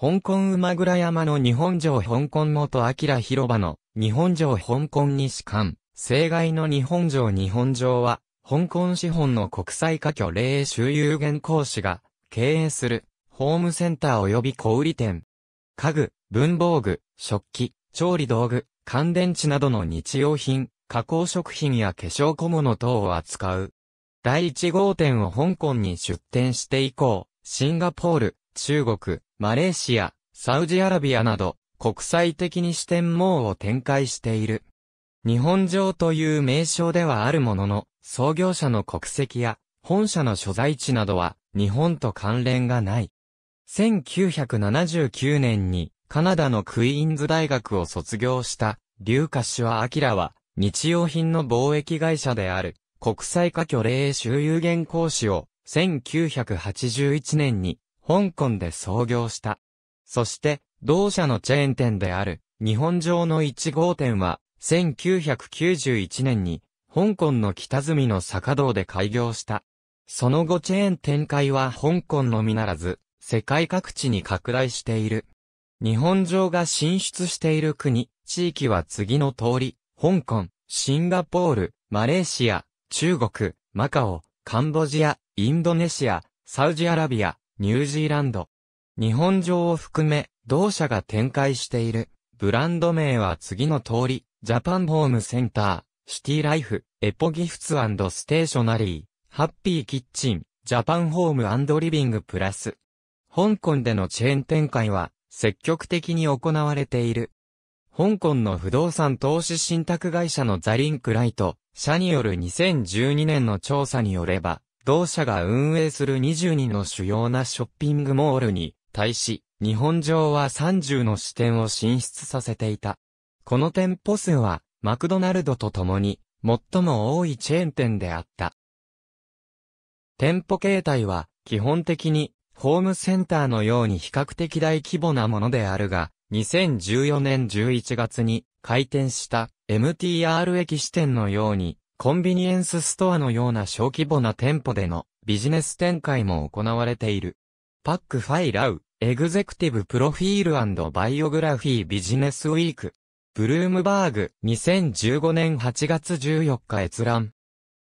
香港馬倉山の日本城香港元明広場の日本城香港西館、西外の日本城日本城は、香港資本の国際化挙霊周遊原講師が経営するホームセンター及び小売店。家具、文房具、食器、調理道具、乾電池などの日用品、加工食品や化粧小物等を扱う。第1号店を香港に出店して以降、シンガポール、中国、マレーシア、サウジアラビアなど、国際的に支店網を展開している。日本城という名称ではあるものの、創業者の国籍や、本社の所在地などは、日本と関連がない。1979年に、カナダのクイーンズ大学を卒業した、リュアキラは、日用品の貿易会社である、国際化挙霊収入源講師を、1981年に香港で創業した。そして、同社のチェーン店である、日本上の1号店は、1991年に、香港の北住の坂道で開業した。その後チェーン展開は香港のみならず、世界各地に拡大している。日本上が進出している国、地域は次の通り、香港、シンガポール、マレーシア、中国、マカオ、カンボジア、インドネシア、サウジアラビア、ニュージーランド。日本上を含め、同社が展開している。ブランド名は次の通り、ジャパンホームセンター、シティライフ、エポギフツステーショナリー、ハッピーキッチン、ジャパンホームリビングプラス。香港でのチェーン展開は、積極的に行われている。香港の不動産投資信託会社のザリンクライト、社による2012年の調査によれば、同社が運営する22の主要なショッピングモールに対し、日本上は30の支店を進出させていた。この店舗数は、マクドナルドと共に、最も多いチェーン店であった。店舗形態は、基本的に、ホームセンターのように比較的大規模なものであるが、2014年11月に開店した MTR 駅支店のようにコンビニエンスストアのような小規模な店舗でのビジネス展開も行われている。パックファイラウ、エグゼクティブプロフィールバイオグラフィービジネスウィーク、ブルームバーグ、2015年8月14日閲覧。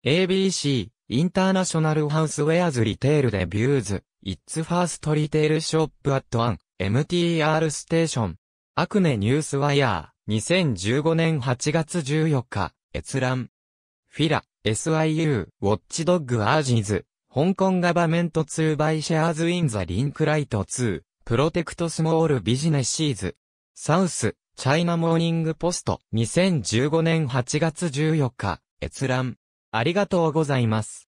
ABC、インターナショナルハウスウェアズリテールデビューズ、It's First Retail Shop at One, MTR ステーション。アクネニュースワイヤー、2015年8月14日、閲覧。フィラ、SIU、ウォッチドッグアージーズ、香港ガバメントツー・バイシェアーズインザリンクライトツー、プロテクトスモールビジネシーズ、サウス、チャイナモーニングポスト、2015年8月14日、閲覧。ありがとうございます。